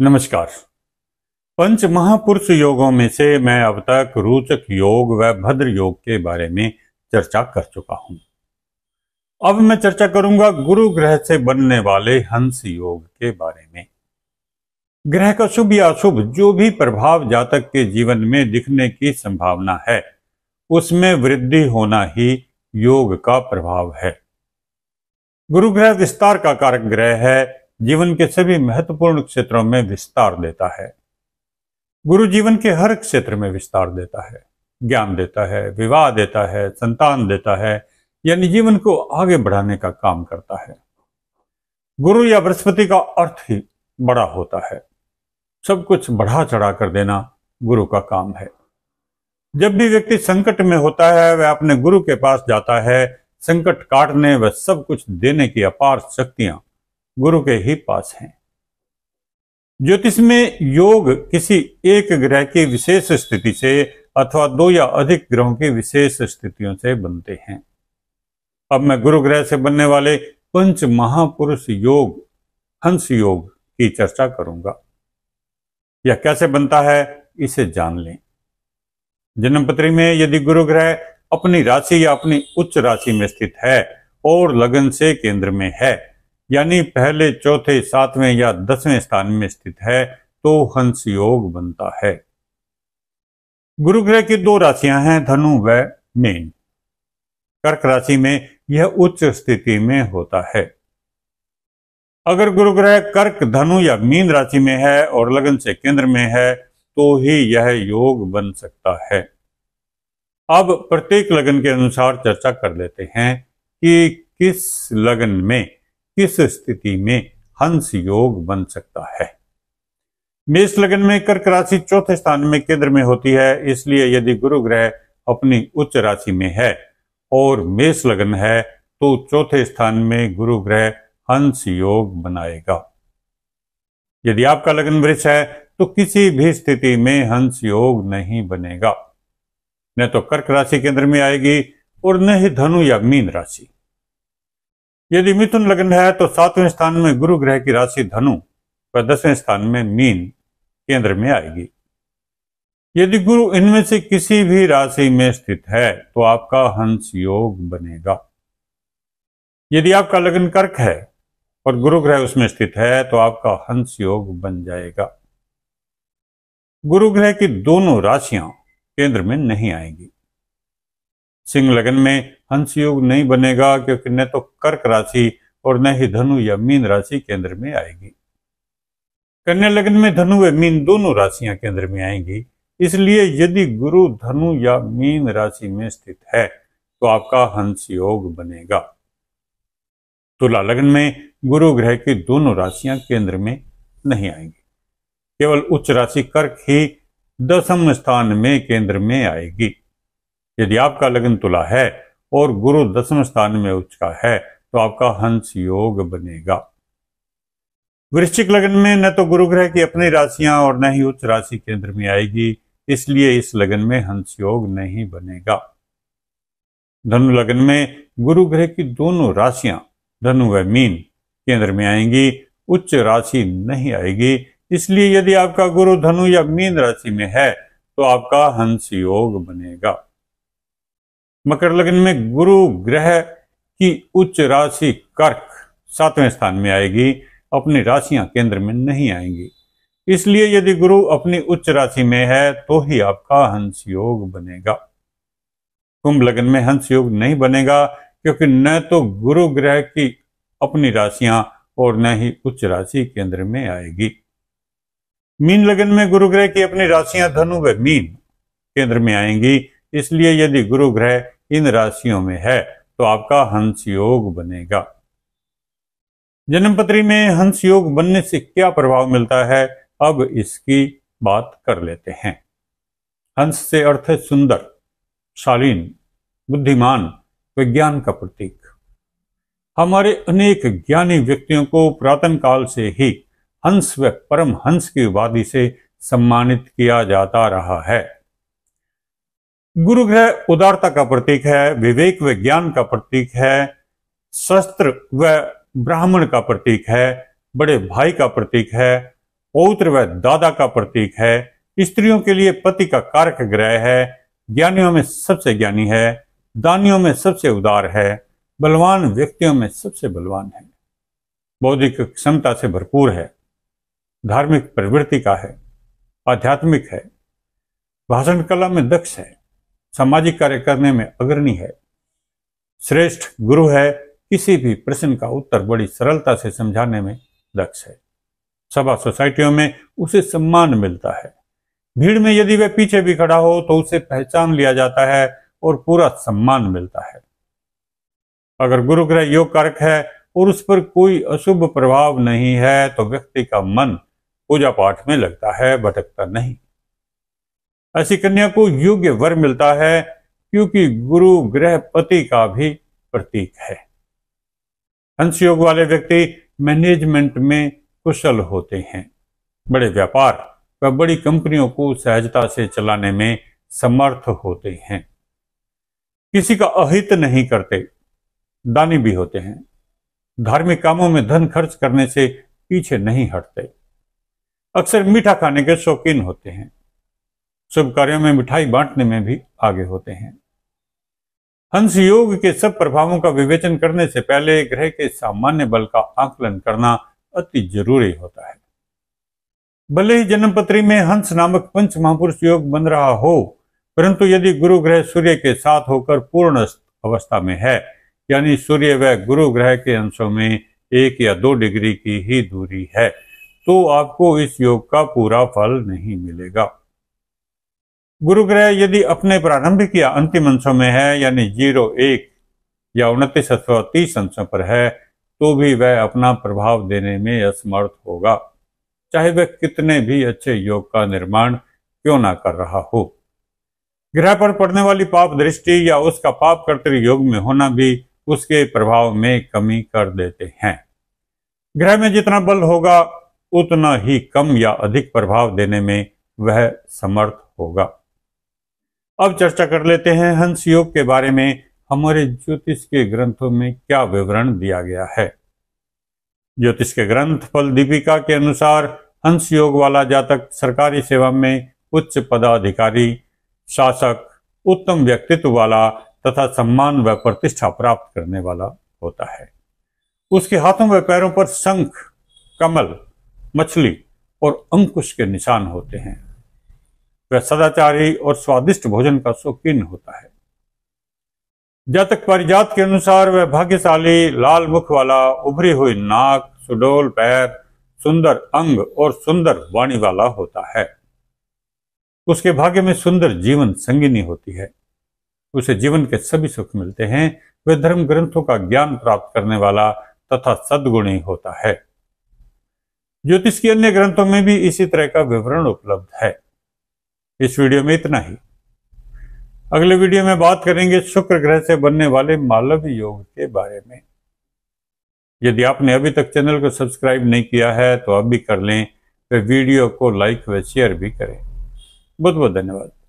नमस्कार पंच महापुरुष योगों में से मैं अब तक रोचक योग व भद्र योग के बारे में चर्चा कर चुका हूं अब मैं चर्चा करूंगा गुरु ग्रह से बनने वाले हंस योग के बारे में ग्रह का शुभ या अशुभ जो भी प्रभाव जातक के जीवन में दिखने की संभावना है उसमें वृद्धि होना ही योग का प्रभाव है गुरु ग्रह विस्तार का कारक ग्रह है जीवन के सभी महत्वपूर्ण क्षेत्रों में विस्तार देता है गुरु जीवन के हर क्षेत्र में विस्तार देता है ज्ञान देता है विवाह देता है संतान देता है यानी जीवन को आगे बढ़ाने का काम करता है गुरु या बृहस्पति का अर्थ ही बड़ा होता है सब कुछ बढ़ा चढ़ा कर देना गुरु का काम है जब भी व्यक्ति संकट में होता है वह अपने गुरु के पास जाता है संकट काटने व सब कुछ देने की अपार शक्तियां गुरु के ही पास हैं ज्योतिष में योग किसी एक ग्रह की विशेष स्थिति से अथवा दो या अधिक ग्रहों की विशेष स्थितियों से बनते हैं अब मैं गुरु ग्रह से बनने वाले पंच महापुरुष योग हंस योग की चर्चा करूंगा यह कैसे बनता है इसे जान लें जन्मपत्री में यदि गुरु ग्रह अपनी राशि या अपनी उच्च राशि में स्थित है और लगन से केंद्र में है यानी पहले चौथे सातवें या दसवें स्थान में स्थित है तो हंस योग बनता है गुरु ग्रह की दो राशियां हैं धनु व मीन कर्क राशि में यह उच्च स्थिति में होता है अगर गुरु ग्रह कर्क धनु या मीन राशि में है और लगन से केंद्र में है तो ही यह योग बन सकता है अब प्रत्येक लगन के अनुसार चर्चा कर लेते हैं कि किस लगन में इस स्थिति में हंस योग बन सकता है मेष लगन में कर्क राशि चौथे स्थान में केंद्र में होती है इसलिए यदि गुरु ग्रह अपनी उच्च राशि में है और मेष लगन है तो चौथे स्थान में गुरु ग्रह हंस योग बनाएगा यदि आपका लगन वृक्ष है तो किसी भी स्थिति में हंस योग नहीं बनेगा न तो कर्क राशि केंद्र में आएगी और न ही धनु या मीन राशि यदि मिथुन लग्न है तो सातवें स्थान में गुरु ग्रह की राशि धनु व दसवें स्थान में मीन केंद्र में आएगी यदि गुरु इनमें से किसी भी राशि में स्थित है तो आपका हंस योग बनेगा यदि आपका लग्न कर्क है और गुरु ग्रह उसमें स्थित है तो आपका हंस योग बन जाएगा गुरु ग्रह की दोनों राशियां केंद्र में नहीं आएंगी सिंह लगन में अंश योग नहीं बनेगा क्योंकि न तो कर्क राशि और न ही धनु या मीन राशि केंद्र में आएगी कन्या लग्न में धनु व मीन दोनों राशियां केंद्र में आएंगी इसलिए यदि गुरु धनु या मीन राशि में स्थित है तो आपका हंस योग बनेगा तुला लग्न में गुरु ग्रह की दोनों राशियां केंद्र में नहीं आएंगी केवल उच्च राशि कर्क ही दसम स्थान में केंद्र में आएगी यदि आपका लग्न तुला है और गुरु दसम स्थान में उच्च का है तो आपका हंस योग बनेगा वृश्चिक लग्न में न तो गुरु ग्रह की अपनी राशियां और न ही उच्च राशि केंद्र में आएगी इसलिए इस लगन में हंस योग नहीं बनेगा धनु लगन में गुरु ग्रह की दोनों राशियां धनु व मीन केंद्र में आएंगी उच्च राशि नहीं आएगी इसलिए यदि आपका गुरु धनु या मीन राशि में है तो आपका हंस योग बनेगा मकर लग्न में गुरु ग्रह की उच्च राशि कर्क सातवें स्थान में आएगी अपनी राशियां केंद्र में नहीं आएंगी इसलिए यदि गुरु अपनी उच्च राशि में है तो ही आपका हंस योग बनेगा कुंभ लग्न में हंस योग नहीं बनेगा क्योंकि न तो गुरु ग्रह की अपनी राशियां और न ही उच्च राशि केंद्र में आएगी मीन लगन में गुरु ग्रह की अपनी राशियां धनु व मीन केंद्र में आएंगी इसलिए यदि गुरु ग्रह इन राशियों में है तो आपका हंस योग बनेगा जन्मपत्री में हंस योग बनने से क्या प्रभाव मिलता है अब इसकी बात कर लेते हैं हंस से अर्थ है सुंदर शालीन बुद्धिमान विज्ञान का प्रतीक हमारे अनेक ज्ञानी व्यक्तियों को पुरातन काल से ही हंस व परम हंस की उपाधि से सम्मानित किया जाता रहा है गुरु ग्रह उदारता का प्रतीक है विवेक व ज्ञान का प्रतीक है शस्त्र व ब्राह्मण का प्रतीक है बड़े भाई का प्रतीक है पौत्र व दादा का प्रतीक है स्त्रियों के लिए पति का कारक ग्रह है ज्ञानियों में सबसे ज्ञानी है दानियों में सबसे उदार है बलवान व्यक्तियों में सबसे बलवान है बौद्धिक क्षमता से भरपूर है धार्मिक प्रवृत्ति का है आध्यात्मिक है भाषण कला में दक्ष है सामाजिक कार्य करने में अग्रणी है श्रेष्ठ गुरु है किसी भी प्रश्न का उत्तर बड़ी सरलता से समझाने में दक्ष है सभा सोसाइटियों में उसे सम्मान मिलता है भीड़ में यदि वह पीछे भी खड़ा हो तो उसे पहचान लिया जाता है और पूरा सम्मान मिलता है अगर गुरु ग्रह योग कारक है और उस पर कोई अशुभ प्रभाव नहीं है तो व्यक्ति का मन पूजा पाठ में लगता है भटकता नहीं ऐसी कन्या को योग्य वर मिलता है क्योंकि गुरु ग्रह पति का भी प्रतीक है हंस योग वाले व्यक्ति मैनेजमेंट में कुशल होते हैं बड़े व्यापार व बड़ी कंपनियों को सहजता से चलाने में समर्थ होते हैं किसी का अहित नहीं करते दानी भी होते हैं धार्मिक कामों में धन खर्च करने से पीछे नहीं हटते अक्सर मीठा खाने के शौकीन होते हैं शुभ कार्यों में मिठाई बांटने में भी आगे होते हैं हंस योग के सब प्रभावों का विवेचन करने से पहले ग्रह के सामान्य बल का आकलन करना अति जरूरी होता है भले ही जन्मपत्री में हंस नामक पंच महापुरुष योग बन रहा हो परंतु यदि गुरु ग्रह सूर्य के साथ होकर पूर्ण अवस्था में है यानी सूर्य व गुरु ग्रह के अंशों में एक या दो डिग्री की ही दूरी है तो आपको इस योग का पूरा फल नहीं मिलेगा गुरु ग्रह यदि अपने प्रारंभ किया अंतिम अंशों में है यानी जीरो एक या उनतीस अथवा तीस अंशों पर है तो भी वह अपना प्रभाव देने में असमर्थ होगा चाहे वह कितने भी अच्छे योग का निर्माण क्यों ना कर रहा हो ग्रह पर पड़ने वाली पाप दृष्टि या उसका पाप कर्तव्य योग में होना भी उसके प्रभाव में कमी कर देते हैं ग्रह में जितना बल होगा उतना ही कम या अधिक प्रभाव देने में वह समर्थ होगा अब चर्चा कर लेते हैं हंस योग के बारे में हमारे ज्योतिष के ग्रंथों में क्या विवरण दिया गया है ज्योतिष के ग्रंथ फल दीपिका के अनुसार हंस योग वाला जातक सरकारी सेवा में उच्च पदाधिकारी शासक उत्तम व्यक्तित्व वाला तथा सम्मान व प्रतिष्ठा प्राप्त करने वाला होता है उसके हाथों व पैरों पर शंख कमल मछली और अंकुश के निशान होते हैं वह सदाचारी और स्वादिष्ट भोजन का शौकीन होता है जातक परिजात के अनुसार वह भाग्यशाली लाल मुख वाला उभरी हुई नाक सुडोल पैर सुंदर अंग और सुंदर वाणी वाला होता है उसके भाग्य में सुंदर जीवन संगिनी होती है उसे जीवन के सभी सुख मिलते हैं वह धर्म ग्रंथों का ज्ञान प्राप्त करने वाला तथा सदगुणी होता है ज्योतिष के अन्य ग्रंथों में भी इसी तरह का विवरण उपलब्ध है इस वीडियो में इतना ही अगले वीडियो में बात करेंगे शुक्र ग्रह से बनने वाले मालव योग के बारे में यदि आपने अभी तक चैनल को सब्सक्राइब नहीं किया है तो अब भी कर लें वीडियो को लाइक व शेयर भी करें बहुत बहुत धन्यवाद